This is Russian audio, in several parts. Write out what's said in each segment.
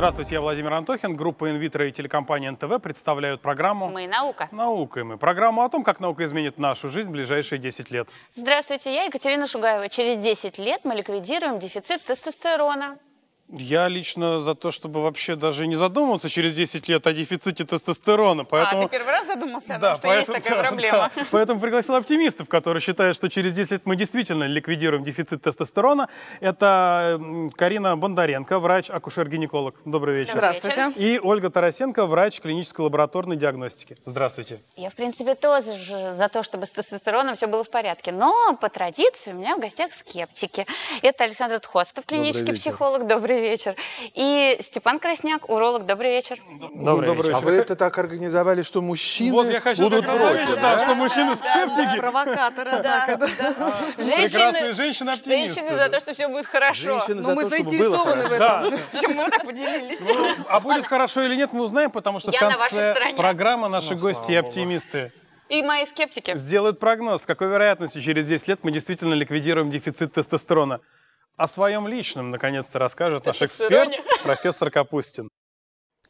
Здравствуйте, я Владимир Антохин. Группа «Инвитро» и телекомпания НТВ представляют программу «Мы наука». «Наука» и мы. Программу о том, как наука изменит нашу жизнь в ближайшие 10 лет. Здравствуйте, я Екатерина Шугаева. Через 10 лет мы ликвидируем дефицит тестостерона. Я лично за то, чтобы вообще даже не задумываться через 10 лет о дефиците тестостерона. Поэтому... А, ты первый раз задумался о да, что поэтому, есть такая да, проблема. Да. Поэтому пригласил оптимистов, которые считают, что через 10 лет мы действительно ликвидируем дефицит тестостерона. Это Карина Бондаренко, врач-акушер-гинеколог. Добрый вечер. Здравствуйте. И Ольга Тарасенко, врач клинической лабораторной диагностики. Здравствуйте. Я, в принципе, тоже за то, чтобы с тестостероном все было в порядке. Но по традиции у меня в гостях скептики. Это Александр Тхостов, клинический Добрый психолог. Добрый Добрый вечер. И Степан Красняк, уролог. Добрый вечер. Ну, добрый, ну, Добрый вечер. А вы это так организовали, что мужчины вот я хочу будут против, да? да? что мужчины скептики. Да, провокаторы, да. Женщины, Прекрасные женщины Женщины за то, что все будет хорошо. Женщины ну, мы заинтересованы в этом. Почему мы так поделились? а будет хорошо или нет, мы узнаем, потому что в конце на программы наши гости и оптимисты и мои скептики. Сделают прогноз, с какой вероятностью через 10 лет мы действительно ликвидируем дефицит тестостерона о своем личном наконец-то расскажет Ты наш эксперт, профессор Капустин.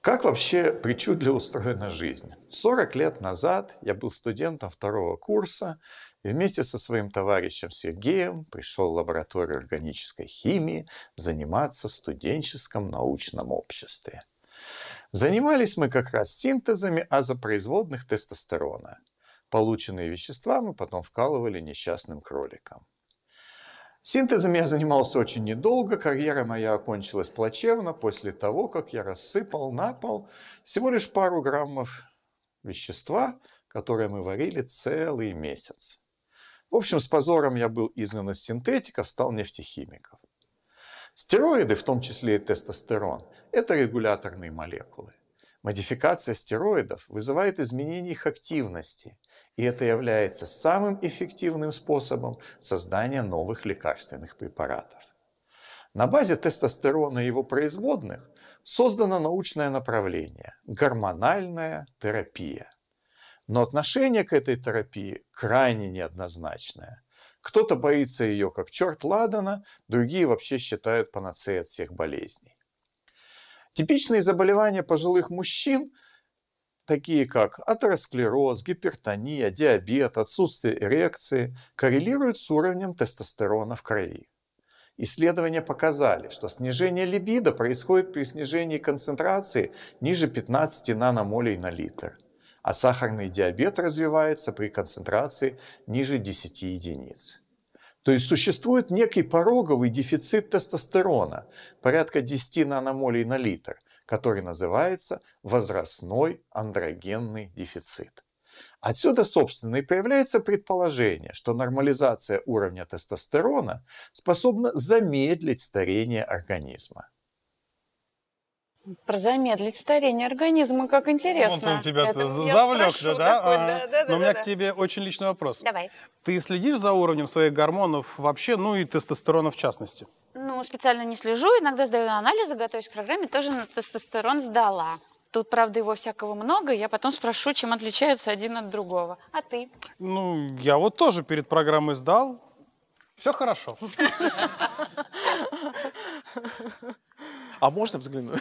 Как вообще причудливо устроена жизнь? 40 лет назад я был студентом второго курса и вместе со своим товарищем Сергеем пришел в лабораторию органической химии заниматься в студенческом научном обществе. Занимались мы как раз синтезами азопроизводных тестостерона. Полученные вещества мы потом вкалывали несчастным кроликам. Синтезом я занимался очень недолго, карьера моя окончилась плачевно после того, как я рассыпал на пол всего лишь пару граммов вещества, которое мы варили целый месяц. В общем, с позором я был изгнан из синтетиков, стал нефтехимиком. Стероиды, в том числе и тестостерон, это регуляторные молекулы. Модификация стероидов вызывает изменение их активности и это является самым эффективным способом создания новых лекарственных препаратов. На базе тестостерона и его производных создано научное направление – гормональная терапия. Но отношение к этой терапии крайне неоднозначное. Кто-то боится ее как черт ладана, другие вообще считают панацеей от всех болезней. Типичные заболевания пожилых мужчин – такие как атеросклероз, гипертония, диабет, отсутствие эрекции, коррелируют с уровнем тестостерона в крови. Исследования показали, что снижение либидо происходит при снижении концентрации ниже 15 наномолей на литр, а сахарный диабет развивается при концентрации ниже 10 единиц. То есть существует некий пороговый дефицит тестостерона, порядка 10 наномолей на литр – который называется возрастной андрогенный дефицит. Отсюда, собственно, и появляется предположение, что нормализация уровня тестостерона способна замедлить старение организма. Про замедлить старение организма, как интересно. Он тебя Это завлек, да, да? а, да, да? Но да, у меня да, к тебе очень личный вопрос. Давай. Ты следишь за уровнем своих гормонов вообще, ну и тестостерона в частности? Ну, специально не слежу, иногда сдаю анализы, готовясь к программе, тоже на тестостерон сдала. Тут, правда, его всякого много, я потом спрошу, чем отличается один от другого. А ты? Ну, я вот тоже перед программой сдал. Все хорошо. А можно взглянуть?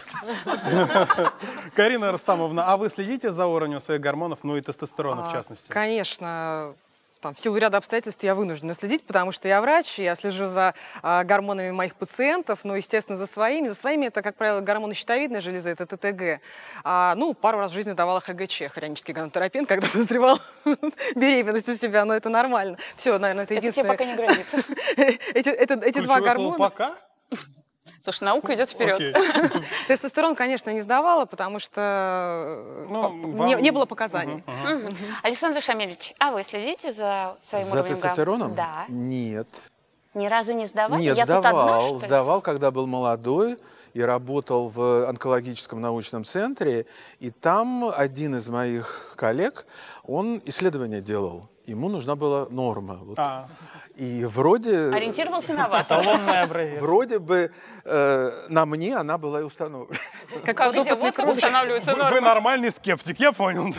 Карина Рустамовна, а вы следите за уровнем своих гормонов, ну и тестостерона в а, частности? Конечно, там, в силу ряда обстоятельств я вынуждена следить, потому что я врач, я слежу за э, гормонами моих пациентов, ну, естественно, за своими. За своими это, как правило, гормоны щитовидной железы, это ТТГ. А, ну, пару раз в жизни давала ХГЧ, хронический гонотропин, когда назревал беременность у себя, но это нормально. Все, наверное, это единственное. Это тебе пока не грозит. Эти два гормона... пока? Слушай, наука идет вперед. Тестостерон, конечно, не сдавала, потому что ну, не, было показаний. Угу, угу. Александр Шамильевич, а вы следите за своим уровнем? За тестостероном? Да. Нет. Ни разу не сдавали? Нет, сдавал. сдавал, когда был молодой и работал в онкологическом научном центре. И там один из моих коллег, он исследование делал ему нужна была норма. Вот. А. И вроде... Ориентировался на вас. Вроде бы э, на мне она была и установлена. Как опытный круг. устанавливается норма. Вы нормальный скептик, я понял.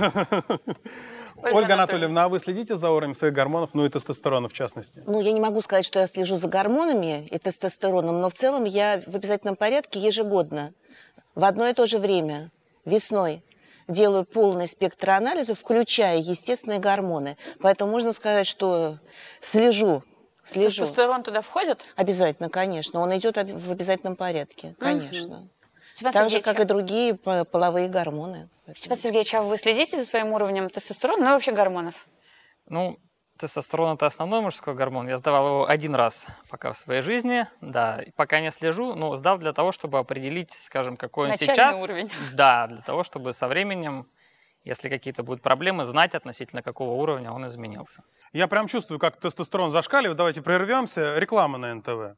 Ольга Анатольевна, а вы следите за уровнем своих гормонов, ну и тестостерона в частности? Ну, я не могу сказать, что я слежу за гормонами и тестостероном, но в целом я в обязательном порядке ежегодно, в одно и то же время, весной, делаю полный спектр анализов, включая естественные гормоны. Поэтому можно сказать, что слежу Слежу. Тестостерон туда входит? Обязательно, конечно. Он идет в обязательном порядке, конечно. Угу. Степан так же, как а и другие половые гормоны. Степан Сергеевич, а вы следите за своим уровнем тестостерона, ну и вообще гормонов? Ну, Тестостерон – это основной мужской гормон. Я сдавал его один раз пока в своей жизни, да, пока не слежу, но сдал для того, чтобы определить, скажем, какой он Начальный сейчас. уровень. Да, для того, чтобы со временем если какие-то будут проблемы, знать относительно какого уровня он изменился. Я прям чувствую, как тестостерон зашкаливает. Давайте прервемся. Реклама на НТВ.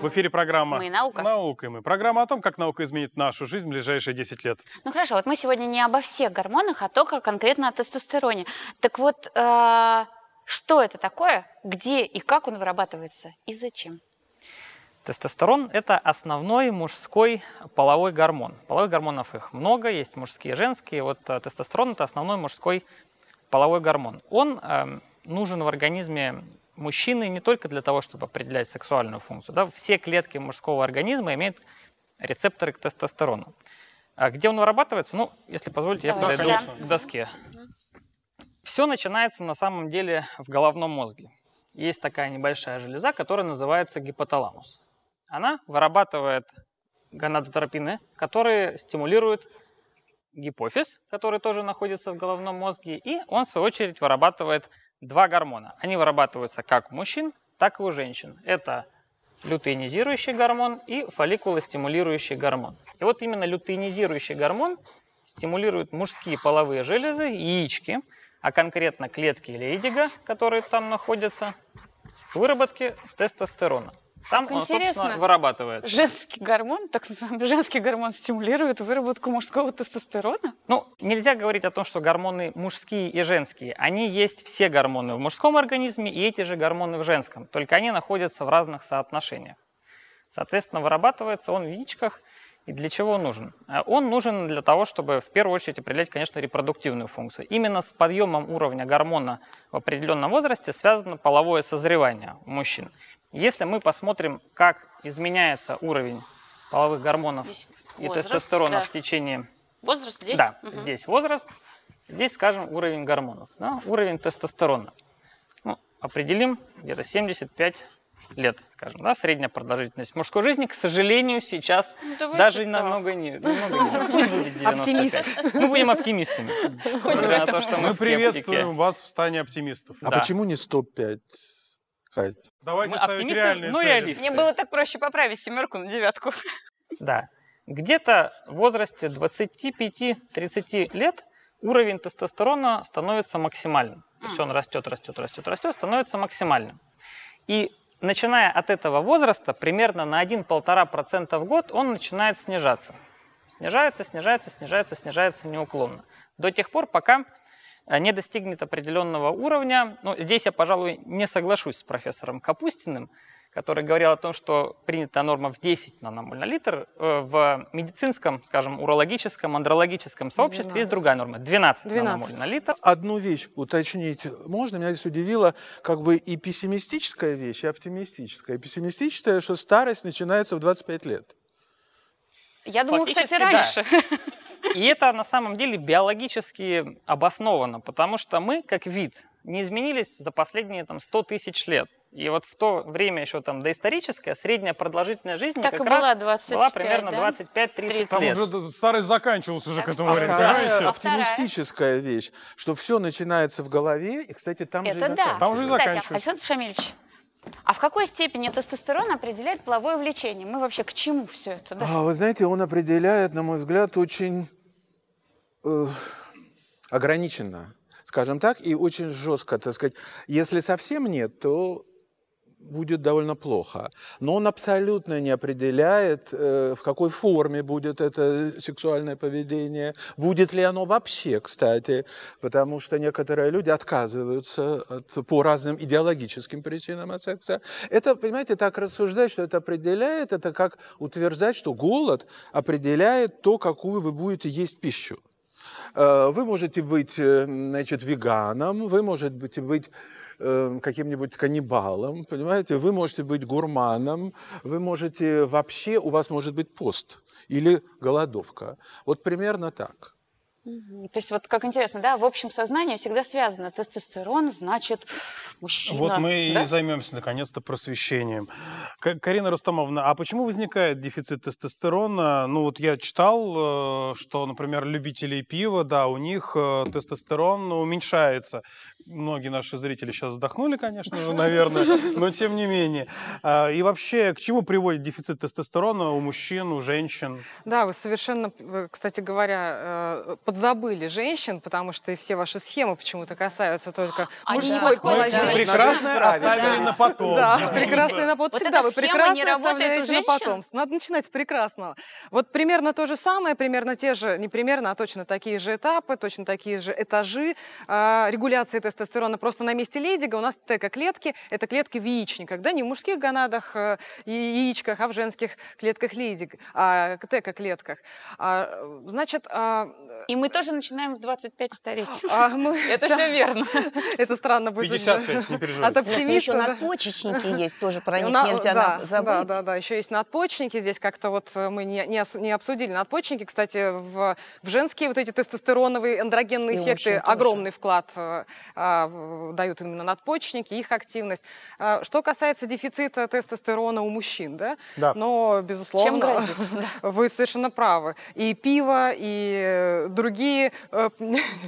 В эфире программа «Мы наука». «Наука» и мы. Программа о том, как наука изменит нашу жизнь в ближайшие 10 лет. Ну хорошо, вот мы сегодня не обо всех гормонах, а только конкретно о тестостероне. Так вот, э, что это такое, где и как он вырабатывается и зачем? Тестостерон – это основной мужской половой гормон. Половых гормонов их много, есть мужские, женские. Вот э, тестостерон – это основной мужской половой гормон. Он э, нужен в организме мужчины не только для того, чтобы определять сексуальную функцию. Да? Все клетки мужского организма имеют рецепторы к тестостерону. А где он вырабатывается? Ну, если позволите, я да, подойду конечно. к доске. Все начинается на самом деле в головном мозге. Есть такая небольшая железа, которая называется гипоталамус. Она вырабатывает гонадотропины, которые стимулируют гипофиз, который тоже находится в головном мозге, и он, в свою очередь, вырабатывает два гормона. Они вырабатываются как у мужчин, так и у женщин. Это лютеинизирующий гормон и фолликулостимулирующий гормон. И вот именно лютеинизирующий гормон стимулирует мужские половые железы, яички, а конкретно клетки лейдига, которые там находятся, выработки тестостерона. Там, а, он интересно, вырабатывает Женский гормон, так называемый женский гормон, стимулирует выработку мужского тестостерона? Ну, нельзя говорить о том, что гормоны мужские и женские. Они есть все гормоны в мужском организме и эти же гормоны в женском. Только они находятся в разных соотношениях. Соответственно, вырабатывается он в яичках – и для чего он нужен? А он нужен для того, чтобы в первую очередь определять, конечно, репродуктивную функцию. Именно с подъемом уровня гормона в определенном возрасте связано половое созревание у мужчин. Если мы посмотрим, как изменяется уровень половых гормонов здесь и возраст, тестостерона да. в течение... Возраст здесь? Да, угу. здесь возраст, здесь, скажем, уровень гормонов, да, уровень тестостерона. Ну, определим где-то 75 лет, скажем, да, средняя продолжительность мужской жизни, к сожалению, сейчас ну, да даже так. намного не ну, Пусть будет 95. Мы будем оптимистами. На то, что мы, мы приветствуем вас в стане оптимистов. А да. почему не 105? Кать? Давайте мы ставить реальные но реалисты. Мне было так проще поправить семерку на девятку. Да. Где-то в возрасте 25-30 лет уровень тестостерона становится максимальным. То есть он растет, растет, растет, растет, становится максимальным. И начиная от этого возраста, примерно на 1-1,5% в год он начинает снижаться. Снижается, снижается, снижается, снижается неуклонно. До тех пор, пока э, не достигнет определенного уровня. Ну, здесь я, пожалуй, не соглашусь с профессором Капустиным который говорил о том, что принята норма в 10 наномоль на литр, э, в медицинском, скажем, урологическом, андрологическом сообществе 12. есть другая норма – 12, 12. наномоль на литр. Одну вещь уточнить можно. Меня здесь удивило как бы и пессимистическая вещь, и оптимистическая. И пессимистическая, что старость начинается в 25 лет. Я думала, Фактически, кстати, раньше. Да. И это на самом деле биологически обосновано, потому что мы, как вид, не изменились за последние там, 100 тысяч лет. И вот в то время еще там доисторическое, средняя продолжительная жизнь так как раз 25, была примерно да? 25-30 лет. Там уже старость заканчивался уже так, к этому времени, а понимаете? Оптимистическая вещь, что все начинается в голове, и, кстати, там Это же да. заканчивается. Там же и заканчивается. Александр Шамильевич, а в какой степени тестостерон определяет половое влечение? Мы вообще к чему все это? Да? А, вы знаете, он определяет, на мой взгляд, очень э, ограниченно, скажем так, и очень жестко, так сказать. Если совсем нет, то будет довольно плохо. Но он абсолютно не определяет, э, в какой форме будет это сексуальное поведение, будет ли оно вообще, кстати, потому что некоторые люди отказываются от, по разным идеологическим причинам от секса. Это, понимаете, так рассуждать, что это определяет, это как утверждать, что голод определяет то, какую вы будете есть пищу. Э, вы можете быть, э, значит, веганом, вы можете быть, э, каким-нибудь каннибалом, понимаете, вы можете быть гурманом, вы можете вообще, у вас может быть пост или голодовка. Вот примерно так. То есть вот как интересно, да, в общем сознание всегда связано тестостерон, значит, мужчина. Вот мы да? и займемся наконец-то просвещением. Карина Рустамовна, а почему возникает дефицит тестостерона? Ну вот я читал, э, что, например, любители пива, да, у них э, тестостерон ну, уменьшается многие наши зрители сейчас вздохнули, конечно же, наверное, но тем не менее. А, и вообще, к чему приводит дефицит тестостерона у мужчин, у женщин? Да, вы совершенно, кстати говоря, э, подзабыли женщин, потому что и все ваши схемы почему-то касаются только а мужской да. положения. прекрасно, оставили да. на потом. Да, прекрасно, прекрасное на потом. Вот Всегда вы прекрасное оставляете на потом. Надо начинать с прекрасного. Вот примерно то же самое, примерно те же, не примерно, а точно такие же этапы, точно такие же этажи а, регуляции тестостерона тестостерона просто на месте лейдига, у нас тека-клетки – это клетки в яичниках, да, не в мужских гонадах э, и яичках, а в женских клетках лейдиг, а, тека-клетках. А, значит… А... И мы тоже начинаем в 25 стареть. А, мы... Это все верно. Это странно будет. 55, не переживай. От Еще надпочечники есть тоже, про них нельзя забыть. Да, да, да, еще есть надпочечники, здесь как-то вот э, мы не обсудили надпочечники, кстати, в женские вот эти тестостероновые, андрогенные эффекты огромный вклад э, а, а, дают именно надпочечники, их активность. А, что касается дефицита тестостерона у мужчин, да? Да. Но, безусловно, Чем грозит? вы совершенно правы. И пиво, и э, другие, э,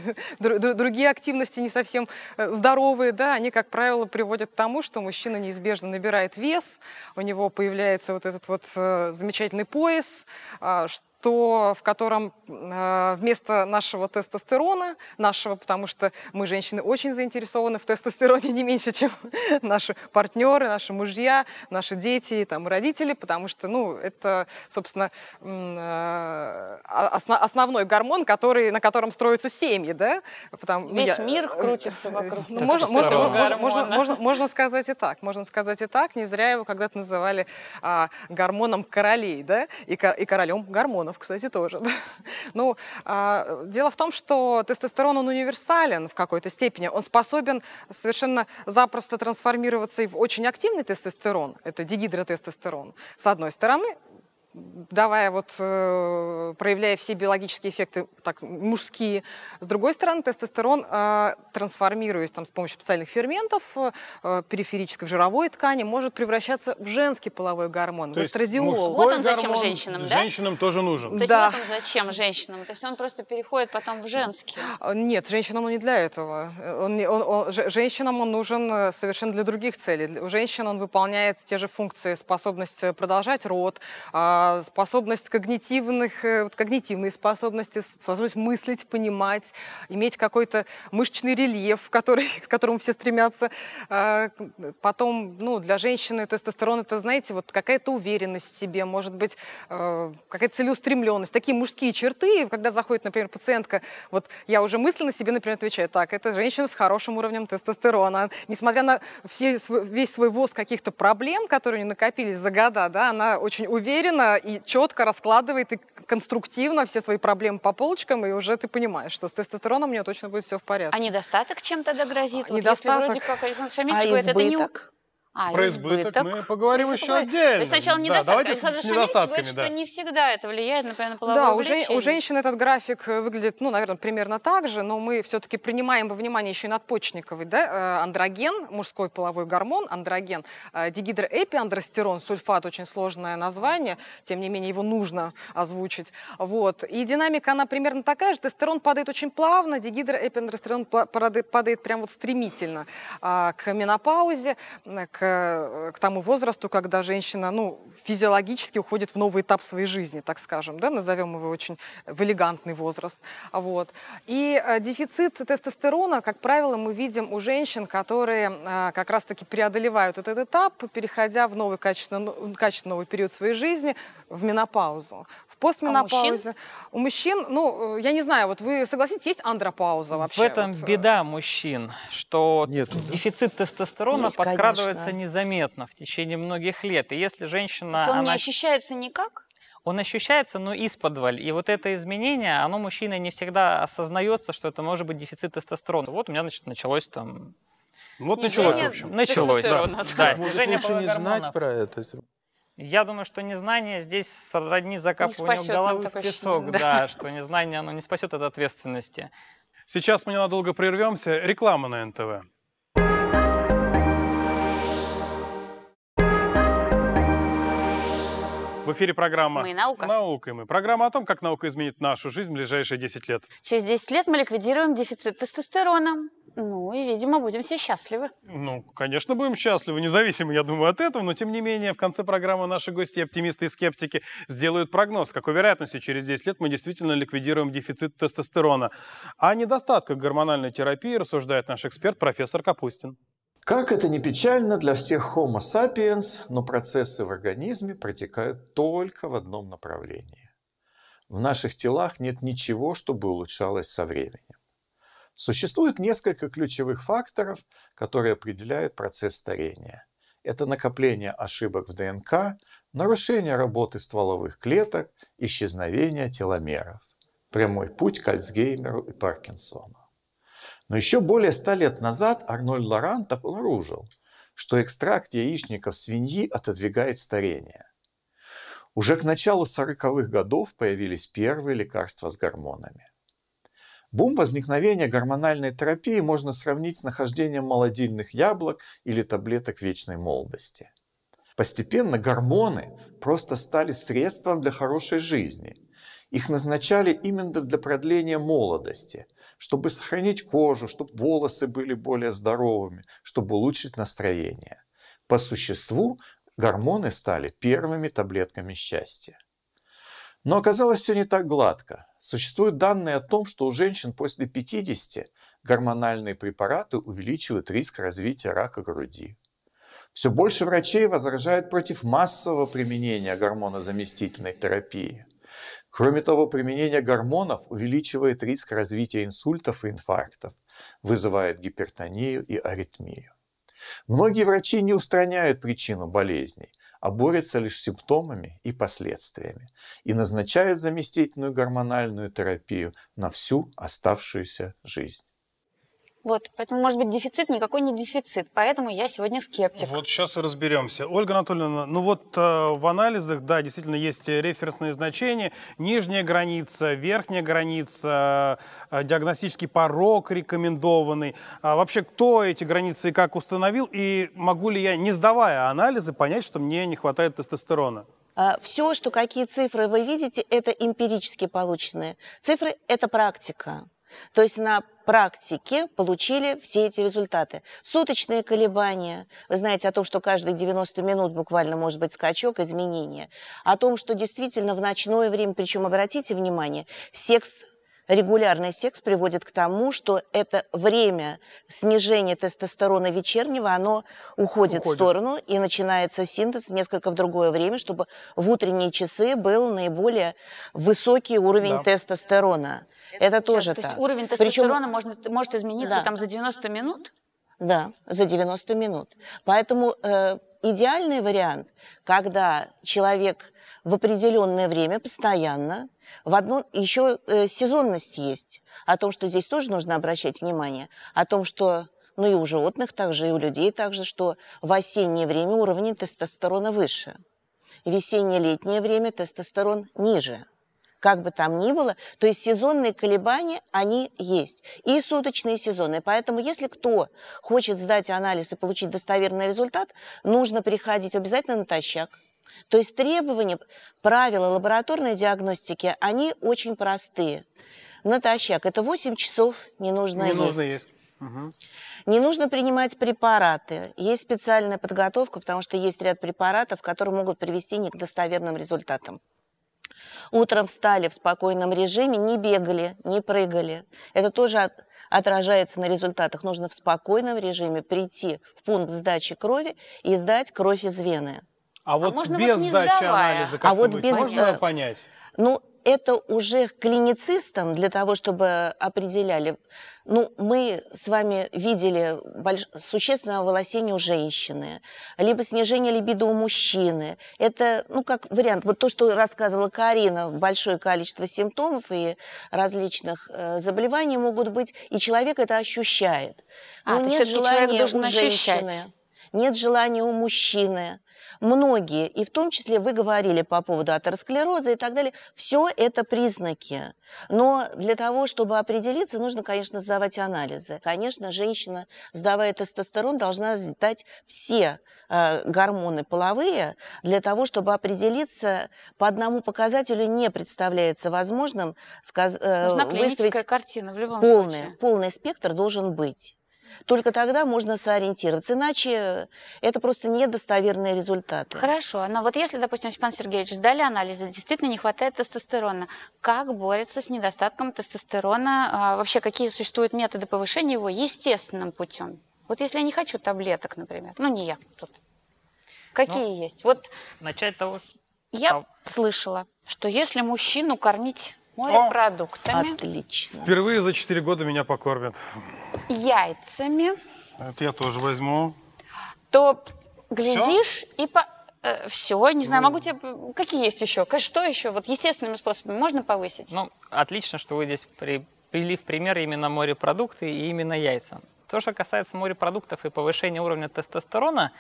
другие активности не совсем э, здоровые, да, они, как правило, приводят к тому, что мужчина неизбежно набирает вес, у него появляется вот этот вот замечательный пояс, что а, то в котором э, вместо нашего тестостерона, нашего, потому что мы, женщины, очень заинтересованы в тестостероне не меньше, чем наши партнеры, наши мужья, наши дети, там, родители, потому что, ну, это, собственно, э, осно, основной гормон, который, на котором строятся семьи, да? Потому, ну, Весь я, мир э, крутится э, вокруг ну, можно, можно, можно, можно, можно, сказать и так, можно сказать и так, не зря его когда-то называли а, гормоном королей, да, и, и королем гормонов гормонов, кстати, тоже. Да? Ну, а, дело в том, что тестостерон, он универсален в какой-то степени. Он способен совершенно запросто трансформироваться и в очень активный тестостерон, это дегидротестостерон. с одной стороны, давая вот, э, проявляя все биологические эффекты так, мужские. С другой стороны, тестостерон, э, трансформируясь там, с помощью специальных ферментов э, периферической в жировой ткани, может превращаться в женский половой гормон, То в эстрадиол. Вот он зачем женщинам, да? Женщинам тоже нужен. То есть да. вот он зачем женщинам? То есть он просто переходит потом в женский? А, нет, женщинам он не для этого. Он, он, он, женщинам он нужен э, совершенно для других целей. У женщин он выполняет те же функции, способность э, продолжать род, э, а, способность когнитивных, э, вот когнитивные способности, способность мыслить, понимать, иметь какой-то мышечный рельеф, который, к которому все стремятся. А, потом, ну, для женщины тестостерон, это, знаете, вот какая-то уверенность в себе, может быть, а, какая-то целеустремленность. Такие мужские черты, когда заходит, например, пациентка, вот я уже мысленно себе, например, отвечаю, так, это женщина с хорошим уровнем тестостерона. Несмотря на все, весь свой воз каких-то проблем, которые у нее накопились за года, да, она очень уверена, и четко раскладывает и конструктивно все свои проблемы по полочкам, и уже ты понимаешь, что с тестостероном у нее точно будет все в порядке. А недостаток чем тогда грозит? А вот недостаток. Если вроде как а избыток это не, а, Про избыток, избыток мы поговорим мы еще поговорим. отдельно. Ну, сначала недостаток. Да, давайте Александр с недостатками, говорит, да. что не всегда это влияет например, на половое Да, у, у женщин этот график э, выглядит, ну, наверное, примерно так же, но мы все-таки принимаем во внимание еще и надпочечниковый, да, э, андроген, мужской половой гормон, андроген, э, дигидроэпиандростерон, сульфат, очень сложное название, тем не менее его нужно озвучить. Вот. И динамика, она примерно такая же, тестостерон падает очень плавно, дигидроэпиандростерон падает, падает прям вот стремительно а, к менопаузе, к Э, к, тому возрасту, когда женщина ну, физиологически уходит в новый этап своей жизни, так скажем, да, назовем его очень в элегантный возраст. Вот. И э, дефицит тестостерона, как правило, мы видим у женщин, которые э, как раз-таки преодолевают этот этап, переходя в новый качественный ну, качественный новый период своей жизни, в менопаузу постменопаузе. А мужчин? У мужчин, ну, э, я не знаю, вот вы согласитесь, есть андропауза вообще? В этом вот. Э? беда мужчин, что Нету, дефицит да? тестостерона есть, подкрадывается конечно. незаметно в течение многих лет. И если женщина... То есть он она... не ощущается никак? он ощущается, но исподволь. И вот это изменение, оно мужчина не всегда осознается, что это может быть дефицит тестостерона. Вот у меня, значит, началось там... Вот снижение началось, в общем. Началось. Да, да, Может, лучше не знать про это. Я думаю, что незнание здесь сродни закапыванию головы в песок, да. да, что незнание оно не спасет от ответственности. Сейчас мы ненадолго прервемся. Реклама на НТВ. В эфире программа «Мы наука». «Наука и мы». Программа о том, как наука изменит нашу жизнь в ближайшие 10 лет. Через 10 лет мы ликвидируем дефицит тестостерона. Ну и, видимо, будем все счастливы. Ну, конечно, будем счастливы, независимо, я думаю, от этого. Но, тем не менее, в конце программы наши гости, оптимисты и скептики, сделают прогноз, какой вероятностью через 10 лет мы действительно ликвидируем дефицит тестостерона. О недостатках гормональной терапии рассуждает наш эксперт профессор Капустин. Как это не печально для всех Homo sapiens, но процессы в организме протекают только в одном направлении. В наших телах нет ничего, чтобы улучшалось со временем. Существует несколько ключевых факторов, которые определяют процесс старения. Это накопление ошибок в ДНК, нарушение работы стволовых клеток, исчезновение теломеров. Прямой путь к Альцгеймеру и Паркинсону. Но еще более ста лет назад Арнольд Лорант обнаружил, что экстракт яичников свиньи отодвигает старение. Уже к началу 40-х годов появились первые лекарства с гормонами. Бум возникновения гормональной терапии можно сравнить с нахождением молодильных яблок или таблеток вечной молодости. Постепенно гормоны просто стали средством для хорошей жизни. Их назначали именно для продления молодости – чтобы сохранить кожу, чтобы волосы были более здоровыми, чтобы улучшить настроение. По существу гормоны стали первыми таблетками счастья. Но оказалось все не так гладко. Существуют данные о том, что у женщин после 50 гормональные препараты увеличивают риск развития рака груди. Все больше врачей возражают против массового применения гормонозаместительной терапии. Кроме того, применение гормонов увеличивает риск развития инсультов и инфарктов, вызывает гипертонию и аритмию. Многие врачи не устраняют причину болезней, а борются лишь с симптомами и последствиями и назначают заместительную гормональную терапию на всю оставшуюся жизнь. Вот, поэтому, может быть, дефицит никакой не дефицит, поэтому я сегодня скептик. Вот сейчас и разберемся. Ольга Анатольевна, ну вот э, в анализах, да, действительно есть референсные значения, нижняя граница, верхняя граница, э, диагностический порог рекомендованный. А вообще, кто эти границы и как установил, и могу ли я, не сдавая анализы, понять, что мне не хватает тестостерона? А, Все, что какие цифры вы видите, это эмпирически полученные. Цифры – это практика. То есть на практике получили все эти результаты. Суточные колебания. Вы знаете о том, что каждые 90 минут буквально может быть скачок, изменения. О том, что действительно в ночное время, причем обратите внимание, секс регулярный секс приводит к тому, что это время снижения тестостерона вечернего, оно уходит, уходит в сторону и начинается синтез несколько в другое время, чтобы в утренние часы был наиболее высокий уровень да. тестостерона. Это тоже То так. есть уровень тестостерона Причем... может, может измениться да. там за 90 минут? Да, за 90 минут. Поэтому э, идеальный вариант, когда человек в определенное время постоянно в одно еще э, сезонность есть о том, что здесь тоже нужно обращать внимание, о том, что ну и у животных также, и у людей также, что в осеннее время уровень тестостерона выше, в весенне-летнее время тестостерон ниже как бы там ни было. То есть сезонные колебания, они есть. И суточные, сезоны. Поэтому если кто хочет сдать анализ и получить достоверный результат, нужно приходить обязательно натощак. То есть требования, правила лабораторной диагностики, они очень простые. Натощак – это 8 часов не нужно не есть. Нужно есть. Угу. Не нужно принимать препараты. Есть специальная подготовка, потому что есть ряд препаратов, которые могут привести не к достоверным результатам утром встали в спокойном режиме, не бегали, не прыгали. Это тоже от, отражается на результатах. Нужно в спокойном режиме прийти в пункт сдачи крови и сдать кровь из вены. А вот а можно без вот сдачи анализа, как а вот без, можно понять? Ну, это уже клиницистам для того, чтобы определяли. Ну, мы с вами видели больш... существенное волосение у женщины, либо снижение либидо у мужчины. Это, ну, как вариант, вот то, что рассказывала Карина, большое количество симптомов и различных э, заболеваний могут быть, и человек это ощущает. А, Но нет желания человек должен у женщины. нет желания у мужчины многие, и в том числе вы говорили по поводу атеросклероза и так далее, все это признаки. Но для того, чтобы определиться, нужно, конечно, сдавать анализы. Конечно, женщина, сдавая тестостерон, должна сдать все э, гормоны половые для того, чтобы определиться по одному показателю не представляется возможным сказ- э, выставить картина в любом полный, случае. полный спектр должен быть. Только тогда можно сориентироваться, иначе э, это просто недостоверные результаты. Хорошо, но вот если, допустим, Степан Сергеевич, сдали анализы, действительно не хватает тестостерона, как борется с недостатком тестостерона? А вообще, какие существуют методы повышения его естественным путем? Вот если я не хочу таблеток, например, ну не я тут. Какие ну, есть? Вот начать того, что... Я слышала, что если мужчину кормить морепродуктами. О, отлично. Впервые за 4 года меня покормят. Яйцами. Это я тоже возьму. То глядишь Все? и по... Э, все, не знаю, ну, могу тебе... Какие есть еще? Что еще? Вот естественными способами можно повысить? Ну, отлично, что вы здесь привели в пример именно морепродукты и именно яйца. То, что касается морепродуктов и повышения уровня тестостерона,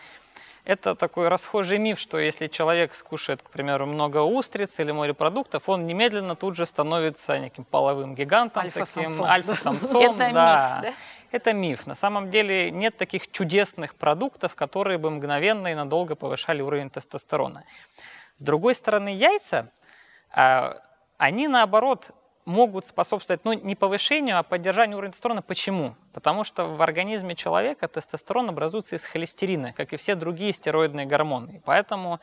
это такой расхожий миф, что если человек скушает, к примеру, много устриц или морепродуктов, он немедленно тут же становится неким половым гигантом, альфа-самцом. Таким, альфа-самцом Это да. миф, да? Это миф. На самом деле нет таких чудесных продуктов, которые бы мгновенно и надолго повышали уровень тестостерона. С другой стороны, яйца, а, они наоборот могут способствовать, ну, не повышению, а поддержанию уровня тестостерона. Почему? Потому что в организме человека тестостерон образуется из холестерина, как и все другие стероидные гормоны. поэтому,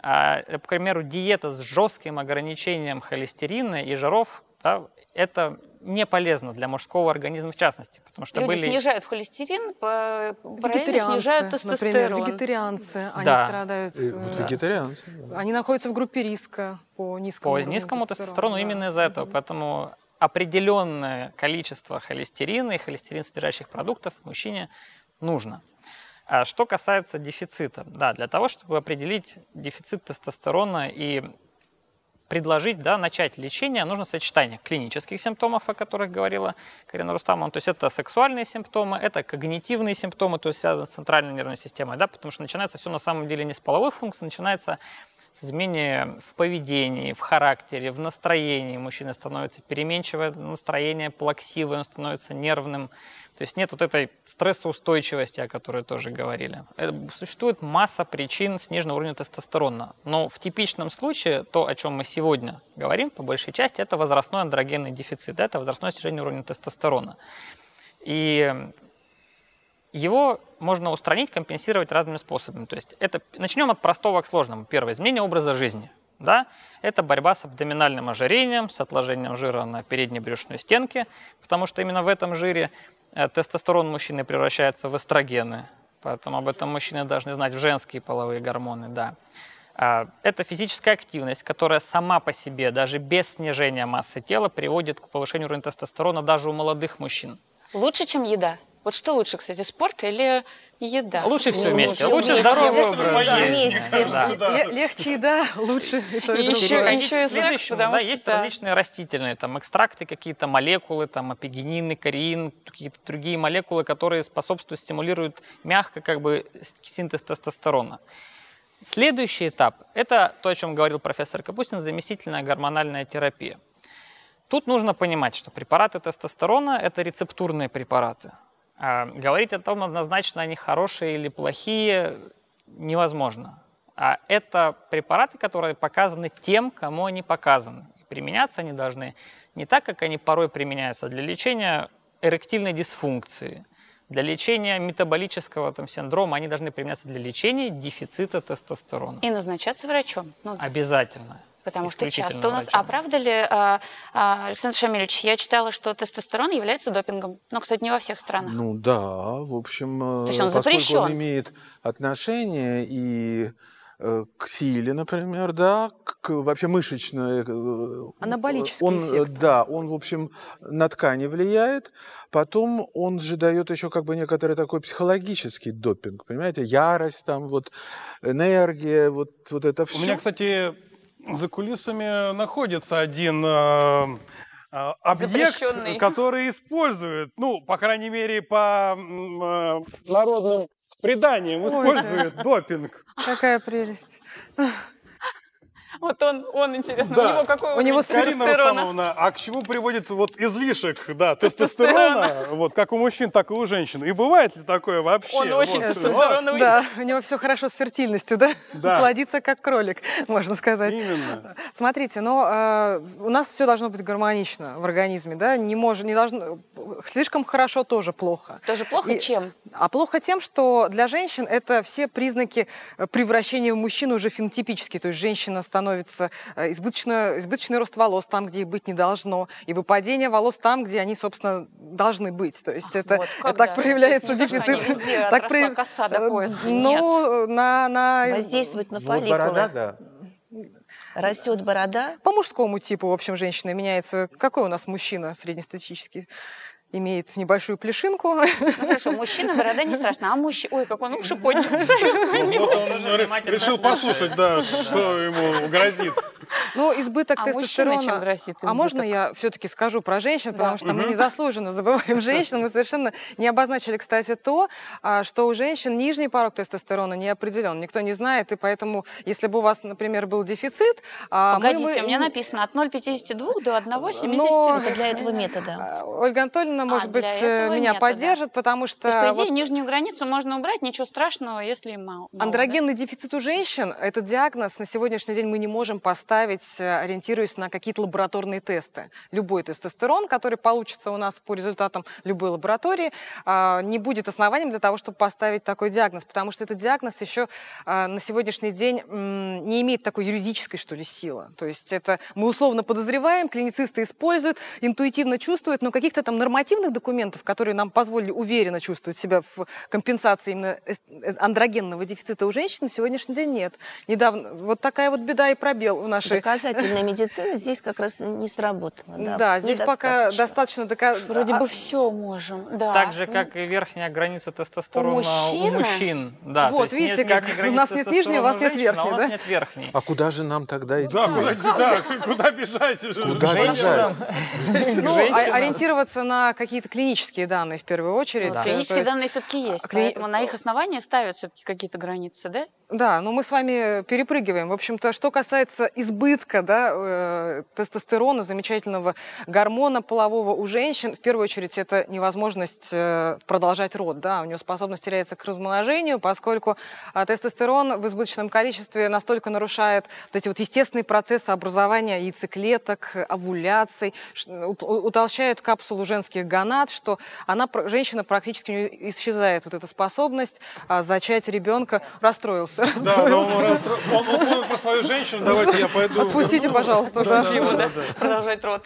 а, э, к примеру, диета с жестким ограничением холестерина и жиров да, это не полезно для мужского организма в частности, потому что Люди были... снижают холестерин, параллельно снижают тестостерон. Например, вегетарианцы, они да. страдают... И, вот э, вегетарианцы. Да. Они находятся в группе риска по низкому По низкому тестостерону да. именно из-за этого, поэтому определенное количество холестерина и холестерин содержащих продуктов мужчине нужно. А что касается дефицита, да, для того, чтобы определить дефицит тестостерона и предложить да, начать лечение, нужно сочетание клинических симптомов, о которых говорила Карина Рустамовна. То есть это сексуальные симптомы, это когнитивные симптомы, то есть связаны с центральной нервной системой, да, потому что начинается все на самом деле не с половой функции, начинается изменения в поведении, в характере, в настроении. Мужчина становится переменчивое настроение, плаксивое, он становится нервным. То есть нет вот этой стрессоустойчивости, о которой тоже говорили. Э, существует масса причин сниженного уровня тестостерона. Но в типичном случае то, о чем мы сегодня говорим, по большей части, это возрастной андрогенный дефицит, это возрастное снижение уровня тестостерона. И его можно устранить, компенсировать разными способами. То есть это, начнем от простого к сложному. Первое, изменение образа жизни. Да? Это борьба с абдоминальным ожирением, с отложением жира на передней брюшной стенке, потому что именно в этом жире э, тестостерон мужчины превращается в эстрогены. Поэтому об этом мужчины должны знать в женские половые гормоны. Да. А, это физическая активность, которая сама по себе, даже без снижения массы тела, приводит к повышению уровня тестостерона даже у молодых мужчин. Лучше, чем еда? Вот что лучше, кстати, спорт или еда? Лучше все ну, вместе. лучше здоровый Вместе. Легче еда, лучше и то, и, и еще, другое. Еще и секс, да, Есть да. различные растительные там, экстракты, какие-то молекулы, там, апигенины, кориин, какие-то другие молекулы, которые способствуют, стимулируют мягко как бы синтез тестостерона. Следующий этап – это то, о чем говорил профессор Капустин, заместительная гормональная терапия. Тут нужно понимать, что препараты тестостерона – это рецептурные препараты – а, говорить о том, однозначно они хорошие или плохие, невозможно. А это препараты, которые показаны тем, кому они показаны. И применяться они должны не так, как они порой применяются а для лечения эректильной дисфункции, для лечения метаболического там, синдрома, они должны применяться для лечения дефицита тестостерона. И назначаться врачом. Ну. Обязательно. Потому что часто у нас... А правда ли, а, а, Александр Шамильевич, я читала, что тестостерон является допингом. Но, ну, кстати, не во всех странах. Ну да, в общем, э, То есть он поскольку запрещен. он имеет отношение и э, к силе, например, да, к вообще мышечной... Э, Анаболический он, эффект. Да, он, в общем, на ткани влияет. Потом он же дает еще как бы некоторый такой психологический допинг, понимаете? Ярость там, вот, энергия, вот, вот это все. У меня, кстати, за кулисами находится один э, э объект, который использует, ну, по крайней мере, по э, народным преданиям, использует Ой, допинг. Какая прелесть. Вот он, он интересно, да. у него какой у него Карина Рустамовна, а к чему приводит вот излишек, да, тестостерона, вот как у мужчин, так и у женщин. И бывает ли такое вообще? Он очень вот. тестостероновый. Да, у него все хорошо с фертильностью, да? Да. Плодится как кролик, можно сказать. Именно. Смотрите, но ну, э, а, у нас все должно быть гармонично в организме, да? Не может, не должно, слишком хорошо тоже плохо. Тоже плохо и, чем? А плохо тем, что для женщин это все признаки э, превращения в мужчину уже фенотипические, то есть женщина становится становится, э, избыточный, избыточный рост волос там, где их быть не должно, и выпадение волос там, где они, собственно, должны быть. То есть Ах, это, вот, это так проявляется ну, дефицит. Что, везде так при... коса до э, пояса. Ну, Нет. на, на... Воздействует на ну, фолликулы. Вот борода, да. Растет борода? По мужскому типу, в общем, женщина меняется. Какой у нас мужчина среднестатистический? имеет небольшую плешинку. Ну хорошо, мужчина борода не страшно, а мужчина... Ой, как он уши поднялся. Ну, решил послушать, да, что ему грозит. Ну, избыток а тестостерона. А можно я все-таки скажу про женщин, потому что мы незаслуженно забываем женщин. Мы совершенно не обозначили, кстати, то, а, что у женщин нижний порог тестостерона не определен. Никто не знает, и поэтому, если бы у вас, например, был дефицит... А, Погодите, у меня написано от 0,52 до 1,72. Но... Для этого метода. Ольга Анатольевна, Анна, может а, быть, э, меня метода. поддержит, потому что... То есть, по идее, вот... нижнюю границу можно убрать, ничего страшного, если мало. Андрогенный да? дефицит у женщин, это диагноз, на сегодняшний день мы не можем поставить, э, ориентируясь на какие-то лабораторные тесты. Любой тестостерон, который получится у нас по результатам любой лаборатории, а, не будет основанием для того, чтобы поставить такой диагноз, потому что этот диагноз еще а, на сегодняшний день не имеет такой юридической, что ли, силы. То есть это мы условно подозреваем, клиницисты используют, интуитивно чувствуют, но каких-то там нормативов нормативных документов, которые нам позволили уверенно чувствовать себя в компенсации именно э, андрогенного дефицита у женщин, на сегодняшний день нет. Недавно вот такая вот беда и пробел в нашей... Доказательная медицина здесь как раз не сработала. Да, здесь пока достаточно Вроде а бы все можем. Да. Так же, ну, как и верхняя граница тестостерона у мужчин. Да, вот, видите, как у нас нет нижней, у вас нет верхней. А у нас нет верхней. А куда же нам тогда идти? Да, куда бежать? Куда бежать? Ну, а ориентироваться на какие-то клинические данные в первую очередь. Да. Клинические есть... данные все-таки а, есть, Кли... поэтому на их основании ставят все-таки какие-то границы, да? Да, но ну, мы с вами перепрыгиваем. В общем-то, что касается избытка да, э, тестостерона, замечательного гормона полового у женщин, в первую очередь это невозможность э, продолжать род. Да, у нее способность теряется к размножению, поскольку э, тестостерон в избыточном количестве настолько нарушает вот эти вот естественные процессы образования яйцеклеток, овуляций, утолщает капсулу женских Гонад, что она, женщина практически исчезает вот эта способность а, зачать ребенка. Расстроился. расстроился. Да, да он, расстро... он, он вспомнил про свою женщину, давайте я пойду. Отпустите, пожалуйста. Да, да, да, да. Продолжать рот.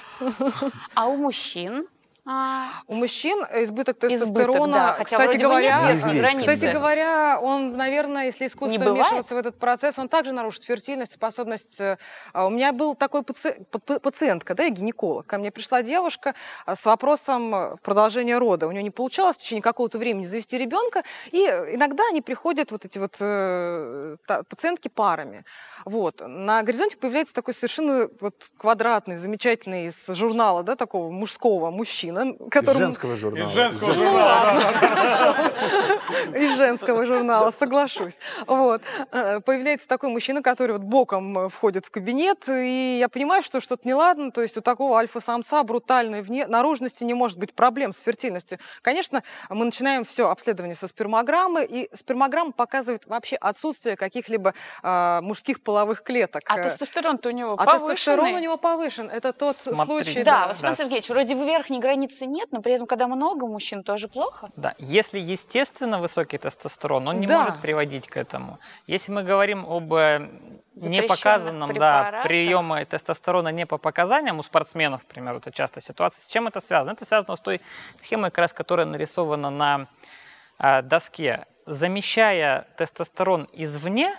А у мужчин? А... У мужчин избыток тестостерона, избыток, да, кстати, говоря, кстати говоря, он, наверное, если искусство вмешиваться в этот процесс, он также нарушит фертильность, способность. Э, а, у меня был такой паци... пациентка, да, я гинеколог. Ко мне пришла девушка а, с вопросом э, продолжения рода. У нее не получалось в течение какого-то времени завести ребенка, и иногда они приходят вот эти вот э, пациентки парами. Вот на горизонте появляется такой совершенно вот квадратный, замечательный из журнала, да, такого мужского мужчина мужчина, которому... Из женского журнала. Из женского журнала. Из женского журнала, соглашусь. Вот. Э, появляется такой мужчина, который вот боком э, входит в кабинет, и я понимаю, что что-то неладно, то есть у такого альфа-самца брутальной вне... наружности не может быть проблем с фертильностью. Конечно, мы начинаем все обследование со спермограммы, и спермограмма показывает вообще отсутствие каких-либо э, мужских половых клеток. А тестостерон-то у него повышен а повышенный? А тестостерон у него повышен. Это тот Смотри. случай... Да, да. Сергеевич, вроде в верхней границы границы нет, но при этом, когда много мужчин, тоже плохо? Да, если естественно высокий тестостерон, он не да. может приводить к этому. Если мы говорим об э, непоказанном да, приеме тестостерона не по показаниям у спортсменов, к это часто ситуация. С чем это связано? Это связано с той схемой, как раз, которая нарисована на э, доске. Замещая тестостерон извне,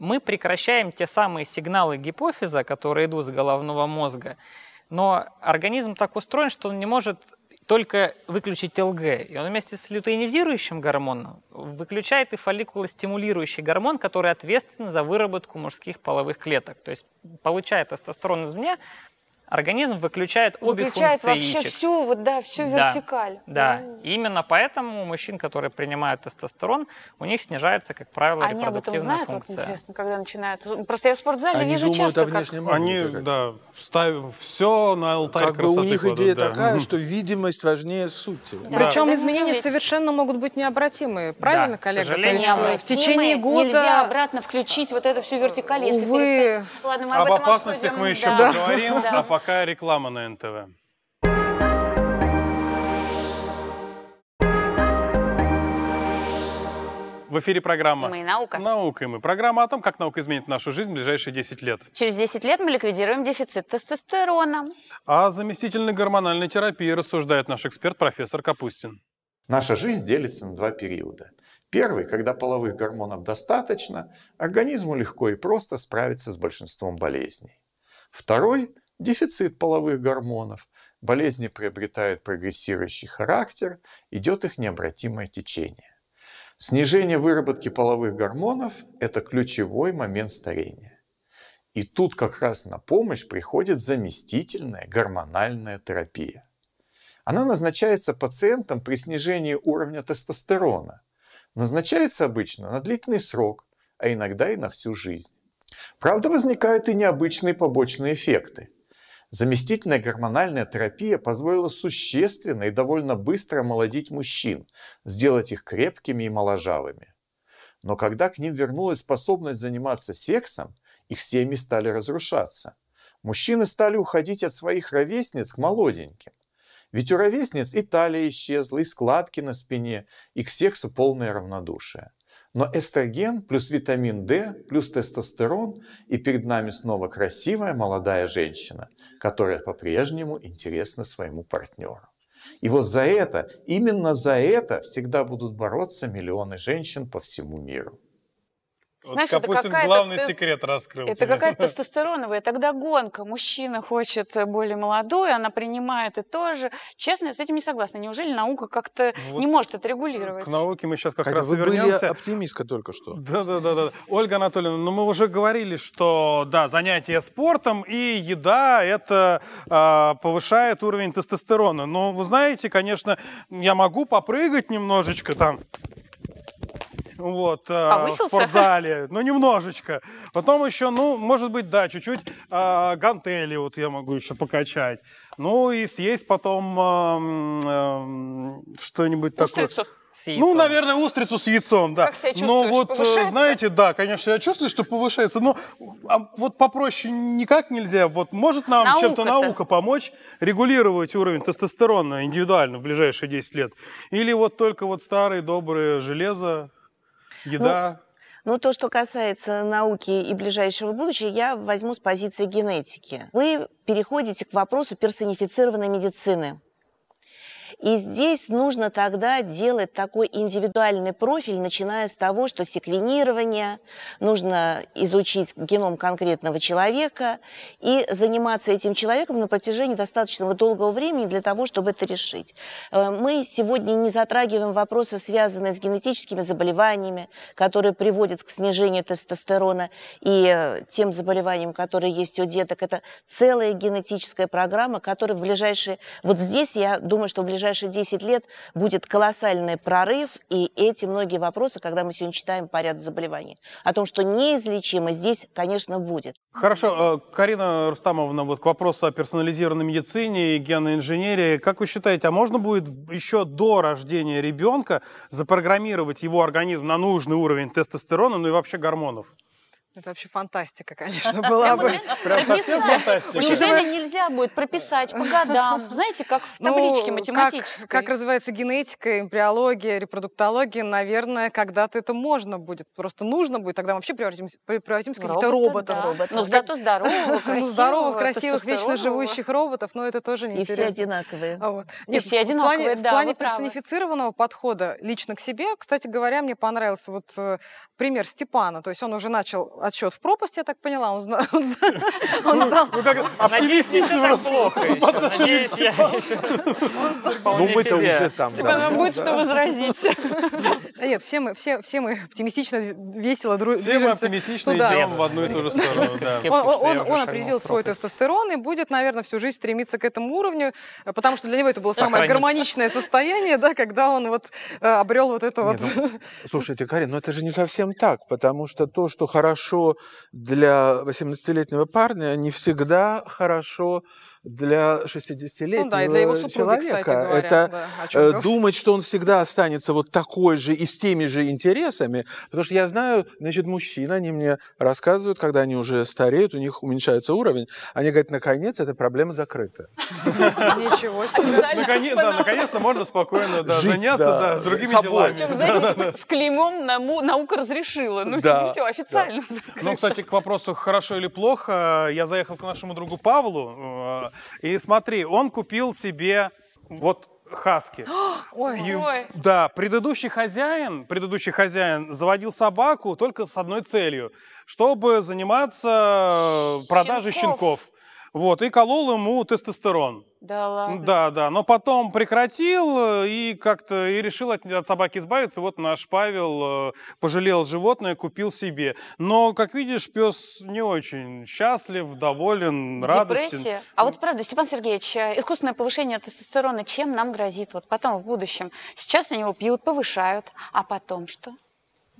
мы прекращаем те самые сигналы гипофиза, которые идут с головного мозга, но организм так устроен, что он не может только выключить ЛГ. И он вместе с лютеинизирующим гормоном выключает и фолликулостимулирующий гормон, который ответственен за выработку мужских половых клеток. То есть, получает тестостерон извне, Организм выключает, выключает обе функции вообще яичек. всю, вот, да, всю да, вертикаль. Да, mm. именно поэтому у мужчин, которые принимают тестостерон, у них снижается, как правило, Они об этом знают, функция. Вот интересно, когда начинают. Просто я в спортзале Они вижу часто, как... Они, да, ставим все на алтарь Как бы у них кладут, идея да. такая, mm что видимость важнее сути. Да. Причем да. изменения ведь... совершенно могут быть необратимые. Правильно, да, коллега? К Необратимые. В течение года... Нельзя обратно включить вот эту всю вертикаль, если Увы. перестать. Ладно, мы об, об опасностях мы еще да. поговорим. Да. А Плохая реклама на НТВ. В эфире программа «Мы наука». Наука и мы. Программа о том, как наука изменит нашу жизнь в ближайшие 10 лет. Через 10 лет мы ликвидируем дефицит тестостерона. О а заместительной гормональной терапии рассуждает наш эксперт профессор Капустин. Наша жизнь делится на два периода. Первый, когда половых гормонов достаточно, организму легко и просто справиться с большинством болезней. Второй, Дефицит половых гормонов, болезни приобретают прогрессирующий характер, идет их необратимое течение. Снижение выработки половых гормонов – это ключевой момент старения. И тут как раз на помощь приходит заместительная гормональная терапия. Она назначается пациентам при снижении уровня тестостерона. Назначается обычно на длительный срок, а иногда и на всю жизнь. Правда, возникают и необычные побочные эффекты – Заместительная гормональная терапия позволила существенно и довольно быстро омолодить мужчин, сделать их крепкими и моложавыми. Но когда к ним вернулась способность заниматься сексом, их семьи стали разрушаться. Мужчины стали уходить от своих ровесниц к молоденьким. Ведь у ровесниц и талия исчезла, и складки на спине, и к сексу полное равнодушие. Но эстроген плюс витамин D плюс тестостерон, и перед нами снова красивая молодая женщина, которая по-прежнему интересна своему партнеру. И вот за это, именно за это всегда будут бороться миллионы женщин по всему миру. Знаешь, вот Капустин это главный ты... секрет раскрыл. Это какая-то тестостероновая. Тогда гонка. Мужчина хочет э, более молодую, она принимает и тоже. Честно, я с этим не согласна. Неужели наука как-то ну вот не может это регулировать? К науке мы сейчас как Хотя раз вы вернемся. Были оптимистка только что. Да, да, да, да. Ольга Анатольевна, ну мы уже говорили, что да, занятия спортом и еда это э, повышает уровень тестостерона. Но вы знаете, конечно, я могу попрыгать немножечко там вот, э, Повысился? в спортзале, ну, немножечко. Потом еще, ну, может быть, да, чуть-чуть э, гантели вот я могу еще покачать. Ну, и съесть потом э, э, что-нибудь такое. С ну, яйцом. Ну, наверное, устрицу с яйцом, да. Как себя ну, чувствуешь? Но вот, э, повышается? знаете, да, конечно, я чувствую, что повышается, но а вот попроще никак нельзя. Вот может нам наука чем-то наука помочь регулировать уровень тестостерона индивидуально в ближайшие 10 лет? Или вот только вот старые добрые железо, ну, еда? Ну, то, что касается науки и ближайшего будущего, я возьму с позиции генетики. Вы переходите к вопросу персонифицированной медицины. И здесь нужно тогда делать такой индивидуальный профиль, начиная с того, что секвенирование, нужно изучить геном конкретного человека и заниматься этим человеком на протяжении достаточного долгого времени для того, чтобы это решить. Э, мы сегодня не затрагиваем вопросы, связанные с генетическими заболеваниями, которые приводят к снижению тестостерона и э, тем заболеваниям, которые есть у деток. Это целая генетическая программа, которая в ближайшие... Вот здесь, я думаю, что в ближайшие ближайшие 10 лет будет колоссальный прорыв, и эти многие вопросы, когда мы сегодня читаем по ряду заболеваний, о том, что неизлечимо здесь, конечно, будет. Хорошо, э, Карина Рустамовна, вот к вопросу о персонализированной медицине и генной инженерии. Как вы считаете, а можно будет еще до рождения ребенка запрограммировать его организм на нужный уровень тестостерона, ну и вообще гормонов? Это вообще фантастика, конечно, была бы. Прям Неужели нельзя будет прописать по годам? Знаете, как в ну, табличке математической. Как развивается генетика, эмбриология, репродуктология, наверное, когда-то это можно будет. Просто нужно будет. Тогда вообще превратимся в каких-то роботов. Но ну, зато здоровых, ну, красивых. Здоровых, красивых, вечно живущих роботов, но это тоже не а И все одинаковые. И все одинаковые, В плане персонифицированного подхода лично к себе, кстати говоря, мне понравился вот э, пример Степана. То есть он уже начал отсчет в пропасть, я так поняла, он знал. Он ну, знал. Ну, как оптимистично плохо Ну, мы-то уже там. Тебе будет что возразить. Да Нет, все мы, все, все мы оптимистично, весело дружимся. Все мы оптимистично ну идем в одну и ту же сторону. Он определил свой тестостерон и будет, наверное, всю жизнь стремиться к этому уровню, потому что для него это было самое гармоничное состояние, да, когда он вот э, обрел вот это вот... Ну, слушайте, Карин, но это же не совсем так, потому что то, что хорошо хорошо для 18-летнего парня, не всегда хорошо для 60-летнего ну, да, и для его супруги, человека. Говоря, это да, э, думать, что он всегда останется вот такой же и с теми же интересами. Потому что я знаю, значит, мужчины, они мне рассказывают, когда они уже стареют, у них уменьшается уровень, они говорят, наконец, эта проблема закрыта. Ничего себе. Наконец-то можно спокойно заняться другими делами. Причем, знаете, с клеймом наука разрешила. Ну, все, официально. Ну, кстати, к вопросу «хорошо или плохо», я заехал к нашему другу Павлу, а, и смотри, он купил себе вот хаски. Ой. И, Ой. Да, предыдущий хозяин, предыдущий хозяин заводил собаку только с одной целью, чтобы заниматься продажей щенков. Вот, и колол ему тестостерон. Да ладно? Да, да, но потом прекратил э, и как-то и решил от, от собаки избавиться. Вот наш Павел э, пожалел животное, купил себе. Но, как видишь, пес не очень счастлив, доволен, Депрессия. радостен. А вот правда, Степан Сергеевич, э, искусственное повышение тестостерона чем нам грозит вот потом, в будущем? Сейчас на него пьют, повышают, а потом что?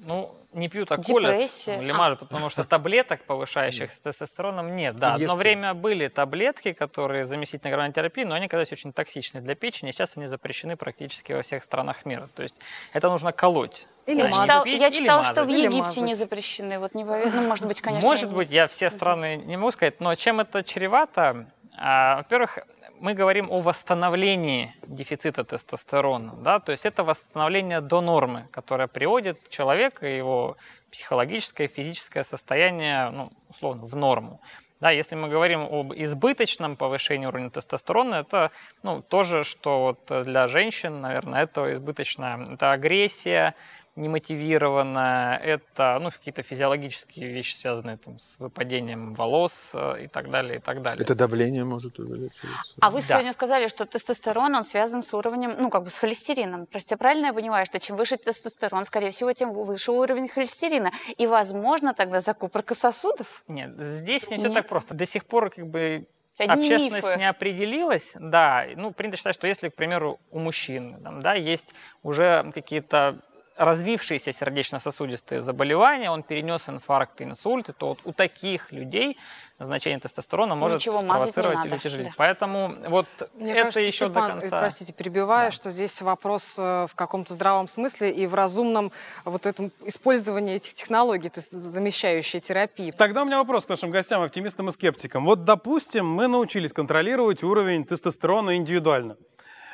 Ну, не пью, так Коля, а. потому что таблеток, повышающих с тестостероном, нет. Да, одно время были таблетки, которые заместить на гормональной но они оказались очень токсичны для печени. Сейчас они запрещены практически во всех странах мира. То есть это нужно колоть. Или я читал, пить, я читал, что в Египте не запрещены. Вот не поверю. Ну, может быть, конечно. Может быть, я все страны не могу сказать, но чем это чревато? А, во-первых, мы говорим о восстановлении дефицита тестостерона, да, то есть это восстановление до нормы, которое приводит человека и его психологическое и физическое состояние, ну, условно, в норму. Да, если мы говорим об избыточном повышении уровня тестостерона, это ну, тоже что вот для женщин, наверное, это избыточная это агрессия, немотивированно, это ну, какие-то физиологические вещи, связанные там, с выпадением волос э, и так далее, и так далее. Это давление может увеличиваться. А вы да. сегодня сказали, что тестостерон, он связан с уровнем, ну, как бы с холестерином. Просто правильно я понимаю, что чем выше тестостерон, скорее всего, тем выше уровень холестерина. И, возможно, тогда закупорка сосудов? Нет, здесь не все Нет. так просто. До сих пор как бы Общественность мифы. не определилась, да. Ну, принято считать, что если, к примеру, у мужчин да, есть уже какие-то развившиеся сердечно-сосудистые заболевания, он перенес инфаркт, инсульт, то вот у таких людей значение тестостерона может Ничего спровоцировать или утяжелить. Да. Поэтому вот Мне это кажется, еще Степан, до конца. Простите, перебиваю, да. что здесь вопрос э, в каком-то здравом смысле и в разумном э, вот этом использовании этих технологий, замещающей терапии. Тогда у меня вопрос к нашим гостям, оптимистам и скептикам. Вот, допустим, мы научились контролировать уровень тестостерона индивидуально.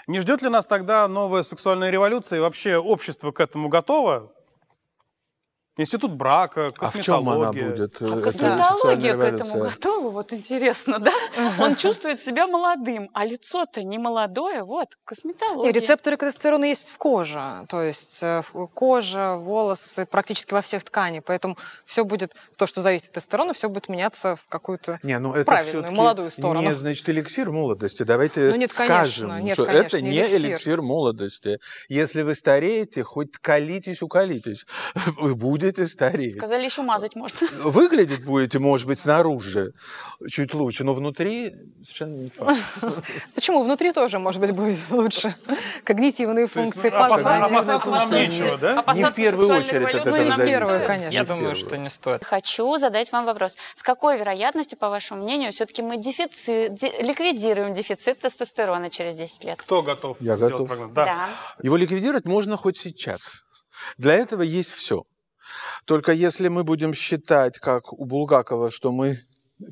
Не ждет ли нас тогда новая сексуальная революция? И вообще общество к этому готово? Институт брака, косметология. А в чем она будет? А э, косметология к этому готова, вот интересно, да? Он чувствует себя молодым, а лицо-то не молодое, вот, косметология. И рецепторы тестостерона есть в коже, то есть э, кожа, волосы практически во всех тканях, поэтому все будет, то, что зависит от тестостерона, все будет меняться в какую-то не, ну это правильную, молодую сторону. Не, значит, эликсир молодости. Давайте ну, нет, скажем, конечно, нет, что конечно, это не эликсир. эликсир молодости. Если вы стареете, хоть колитесь, уколитесь, вы будете выглядит и стареет. Сказали, еще мазать можно. Ну, выглядеть будете, может быть, снаружи чуть лучше, но внутри совершенно не факт. Почему? Внутри тоже, может быть, будет лучше. Когнитивные функции ну, падают. Опасаться нам нечего, да? Не в первую ну, очередь это этого зависит. Я думаю, что не стоит. Хочу задать вам вопрос. С какой вероятностью, по вашему мнению, все-таки мы ликвидируем дефицит тестостерона через 10 лет? Кто готов? Я готов. Да. Его ликвидировать можно хоть сейчас. Для этого есть все. Только если мы будем считать, как у Булгакова, что мы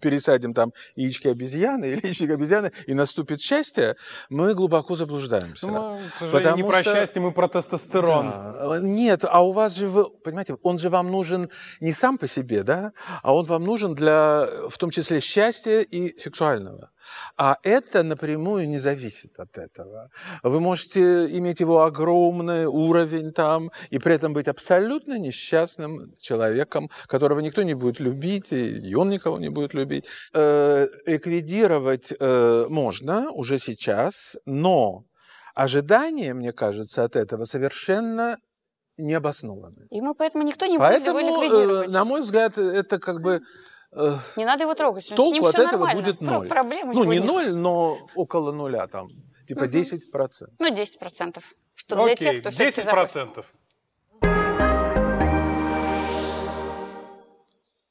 пересадим там яички обезьяны или яичник обезьяны, и наступит счастье, мы глубоко заблуждаемся. Ну, потому не что... про счастье, мы про тестостерон. Да. Нет, а у вас же, вы, понимаете, он же вам нужен не сам по себе, да, а он вам нужен для, в том числе, счастья и сексуального. А это напрямую не зависит от этого. Вы можете иметь его огромный уровень там и при этом быть абсолютно несчастным человеком, которого никто не будет любить, и он никого не будет любить. Э, ликвидировать э, можно уже сейчас, но ожидания, мне кажется, от этого совершенно И мы поэтому никто не поэтому, будет его э, ликвидировать. Э, на мой взгляд, это как бы не надо его трогать. Толку с ним от этого нормально. будет ноль. Проблемы ну, не ноль, но около нуля там. Типа угу. 10%. Ну, 10%. Что Окей, для тех, кто 10%.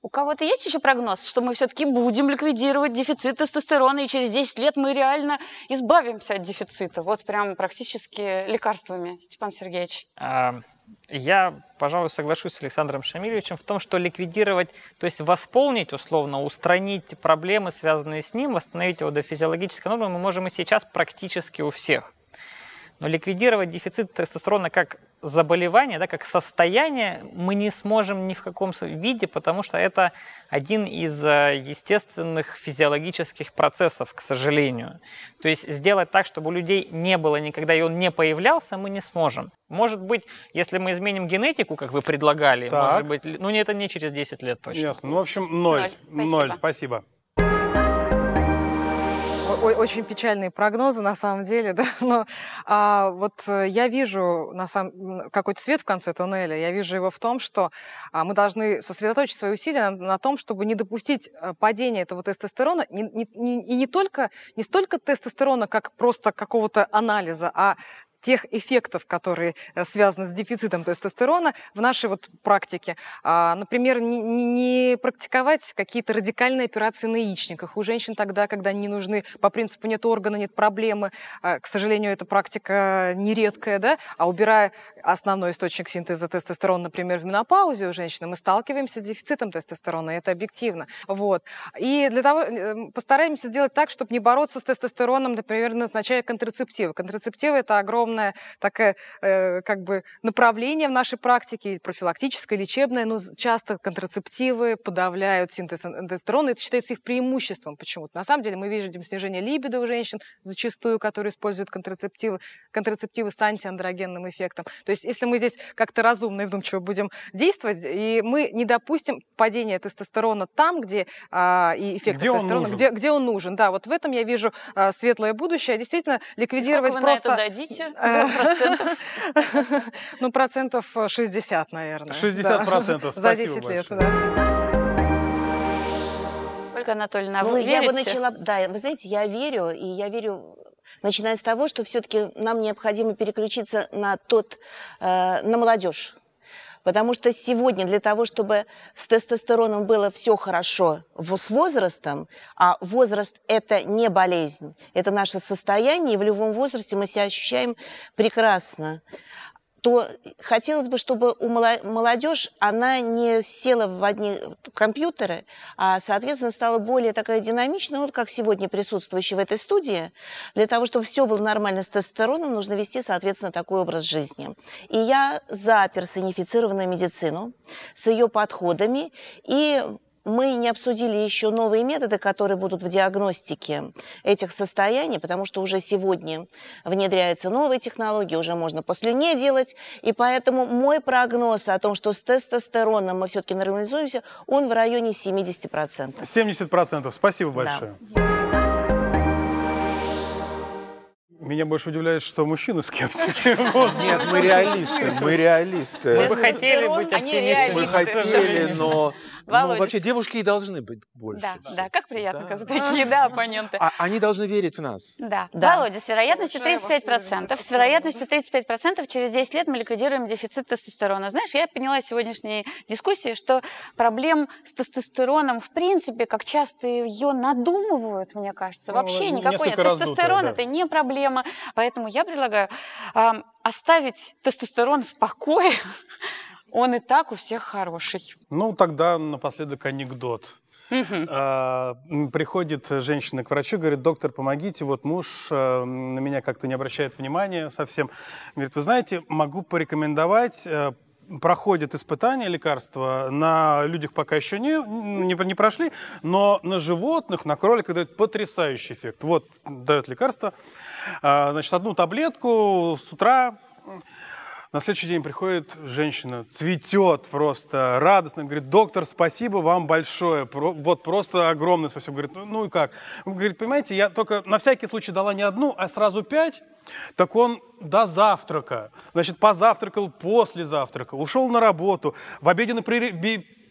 У кого-то есть еще прогноз, что мы все-таки будем ликвидировать дефицит тестостерона, и через 10 лет мы реально избавимся от дефицита? Вот прям практически лекарствами, Степан Сергеевич. А, я, пожалуй, соглашусь с Александром Шамильевичем в том, что ликвидировать, то есть восполнить, условно, устранить проблемы, связанные с ним, восстановить его до физиологической нормы, мы можем и сейчас практически у всех. Но ликвидировать дефицит тестостерона как заболевание, да, как состояние мы не сможем ни в каком виде, потому что это один из э, естественных физиологических процессов, к сожалению. То есть сделать так, чтобы у людей не было никогда и он не появлялся, мы не сможем. Может быть, если мы изменим генетику, как вы предлагали, так. может быть, ну это не через 10 лет точно. Ясно. Ну, в общем, ноль. Ноль. Спасибо. ноль. Спасибо очень печальные прогнозы на самом деле, да. Но а, вот э, я вижу на самом какой-то свет в конце туннеля. Я вижу его в том, что а, мы должны сосредоточить свои усилия на, на том, чтобы не допустить э, падения этого тестостерона не, не, не, и не только не столько тестостерона, как просто какого-то анализа, а тех эффектов, которые э, связаны с дефицитом тестостерона в нашей вот практике. А, например, не практиковать какие-то радикальные операции на яичниках. У женщин тогда, когда они не нужны, по принципу нет органа, нет проблемы, а, к сожалению, эта практика нередкая, да, а убирая основной источник синтеза тестостерона, например, в менопаузе у женщины, мы сталкиваемся с дефицитом тестостерона, и это объективно. Вот. И для того эм, постараемся сделать так, чтобы не бороться с тестостероном, например, назначая контрацептивы. Контрацептивы – это огромное огромное такое э, как бы направление в нашей практике, профилактическое, лечебное, но ну, часто контрацептивы подавляют синтез эндостерона, это считается их преимуществом почему-то. На самом деле мы видим снижение либидо у женщин, зачастую, которые используют контрацептивы, контрацептивы с антиандрогенным эффектом. То есть если мы здесь как-то разумно и вдумчиво будем действовать, и мы не допустим падения тестостерона там, где а, и эффект тестостерона, где, где он нужен. Да, вот в этом я вижу а, светлое будущее. А действительно, ликвидировать Сколько вы просто. На это дадите? Э, ну, процентов 60, наверное. 60 процентов, За 10 лет, да. Ольга Анатольевна, а вы верите? Ну, я бы начала, да, вы знаете, я верю, и я верю, начиная с того, что все-таки нам необходимо переключиться на тот, э, на молодежь Потому что сегодня для того, чтобы с тестостероном было все хорошо с возрастом, а возраст – это не болезнь, это наше состояние, и в любом возрасте мы себя ощущаем прекрасно то хотелось бы, чтобы у молодежь, она не села в одни компьютеры, а, соответственно, стала более такая динамичная, вот как сегодня присутствующая в этой студии. Для того, чтобы все было нормально с тестостероном, нужно вести, соответственно, такой образ жизни. И я за персонифицированную медицину с ее подходами и мы не обсудили еще новые методы, которые будут в диагностике этих состояний, потому что уже сегодня внедряются новые технологии, уже можно по слюне делать. И поэтому мой прогноз о том, что с тестостероном мы все-таки нормализуемся, он в районе 70%. 70%. Спасибо большое. Да. Меня больше удивляет, что мужчины скептики. Вот. Нет, мы реалисты, мы реалисты. Мы бы хотели быть оптимистами. Мы хотели, но ну, Володя. Ну, вообще девушки и должны быть больше. Да, да. как приятно, да. когда такие, да, оппоненты. А, они должны верить в нас. Да. да. Володя, с вероятностью 35%, с вероятностью 35% через 10 лет мы ликвидируем дефицит тестостерона. Знаешь, я поняла из сегодняшней дискуссии, что проблем с тестостероном в принципе, как часто ее надумывают, мне кажется, ну, вообще ну, никакой нет. Тестостерон да. это не проблема. Поэтому я предлагаю э, оставить тестостерон в покое Он и так у всех хороший. Ну, тогда напоследок анекдот. Угу. приходит женщина к врачу, говорит, доктор, помогите, вот муж э, на меня как-то не обращает внимания совсем. Говорит, вы знаете, могу порекомендовать э, проходят испытания лекарства, на людях пока еще не, не, не прошли, но на животных, на кроликах дает потрясающий эффект. Вот дает лекарство, а, значит, одну таблетку с утра на следующий день приходит женщина, цветет просто радостно, говорит, доктор, спасибо вам большое, вот просто огромное спасибо. Говорит, ну, ну и как? говорит, понимаете, я только на всякий случай дала не одну, а сразу пять, так он до завтрака, значит, позавтракал после завтрака, ушел на работу, в обеденный перерыв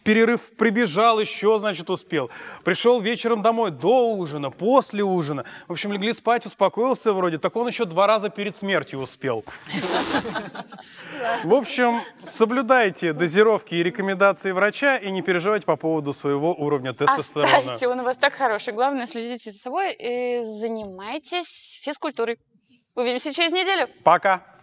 перерыв прибежал, еще, значит, успел. Пришел вечером домой до ужина, после ужина. В общем, легли спать, успокоился вроде, так он еще два раза перед смертью успел. В общем, соблюдайте дозировки и рекомендации врача и не переживайте по поводу своего уровня тестостерона. Оставьте, он у вас так хороший. Главное, следите за собой и занимайтесь физкультурой. Увидимся через неделю. Пока.